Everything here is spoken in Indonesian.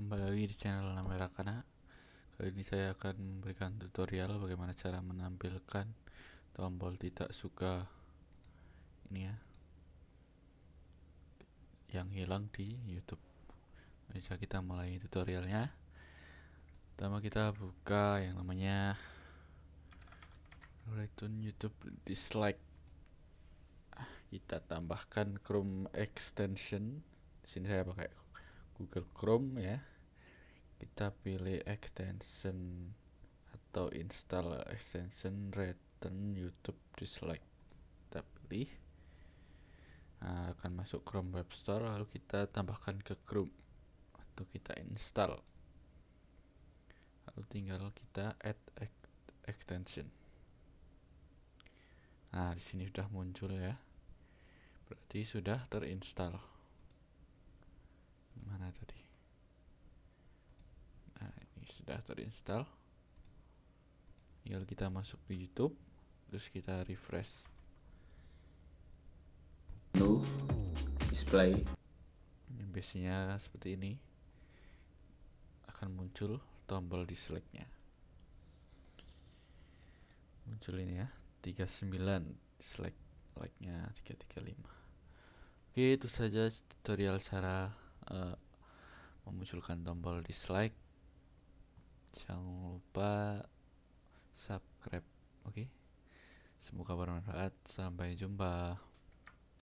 kembali lagi di channel Namera Kana Kali ini saya akan memberikan tutorial bagaimana cara menampilkan tombol tidak suka ini ya yang hilang di YouTube. Bisa kita mulai tutorialnya. Pertama kita buka yang namanya Return YouTube dislike. Kita tambahkan Chrome extension. Di sini saya pakai Google Chrome ya kita pilih extension atau install extension return YouTube dislike kita pilih nah, akan masuk Chrome Web Store lalu kita tambahkan ke Chrome atau kita install lalu tinggal kita add extension nah di sini sudah muncul ya berarti sudah terinstall sudah terinstall tinggal kita masuk di YouTube terus kita refresh no display biasanya seperti ini akan muncul tombol dislike-nya muncul ini ya 39 dislike like-nya 335 oke itu saja tutorial cara uh, memunculkan tombol dislike jangan lupa subscribe oke okay? semoga bermanfaat sampai jumpa